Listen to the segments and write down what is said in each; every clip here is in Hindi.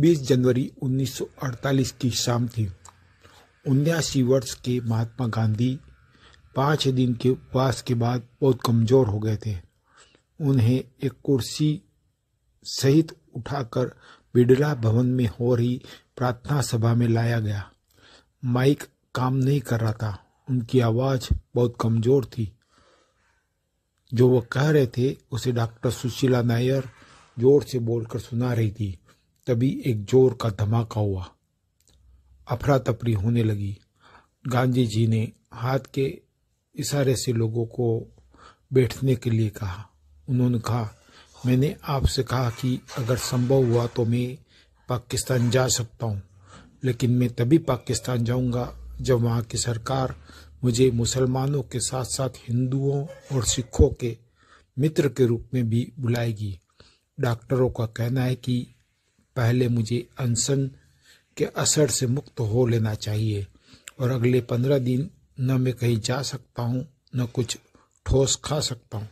20 जनवरी 1948 की शाम थी उन्यासी वर्ष के महात्मा गांधी पाँच दिन के उपवास के बाद बहुत कमज़ोर हो गए थे उन्हें एक कुर्सी सहित उठाकर बिड़ला भवन में हो रही प्रार्थना सभा में लाया गया माइक काम नहीं कर रहा था उनकी आवाज़ बहुत कमज़ोर थी जो वो कह रहे थे उसे डॉक्टर सुशीला नायर जोर से बोलकर सुना रही थी तभी एक जोर का धमाका हुआ अफरा तफरी होने लगी गांधी जी ने हाथ के इशारे से लोगों को बैठने के लिए कहा उन्होंने कहा मैंने आपसे कहा कि अगर संभव हुआ तो मैं पाकिस्तान जा सकता हूँ लेकिन मैं तभी पाकिस्तान जाऊँगा जब वहाँ की सरकार मुझे मुसलमानों के साथ साथ हिंदुओं और सिखों के मित्र के रूप में भी बुलाएगी डॉक्टरों का कहना है कि पहले मुझे अनशन के असर से मुक्त हो लेना चाहिए और अगले पंद्रह दिन न मैं कहीं जा सकता हूँ न कुछ ठोस खा सकता हूँ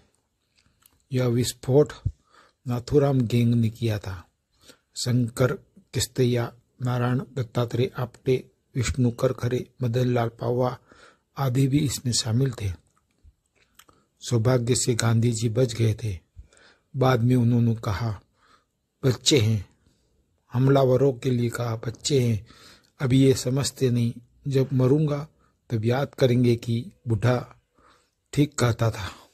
यह विस्फोट नाथुराम गेंग ने किया था शंकर किस्तैया नारायण दत्तात्रेय आपटे विष्णु करखरे मदन लाल पावा आदि भी इसमें शामिल थे सौभाग्य से गांधी जी बच गए थे बाद में उन्होंने कहा बच्चे हैं हमलावरों के लिए कहा बच्चे हैं अभी ये समझते नहीं जब मरूंगा तब याद करेंगे कि बूढ़ा ठीक कहता था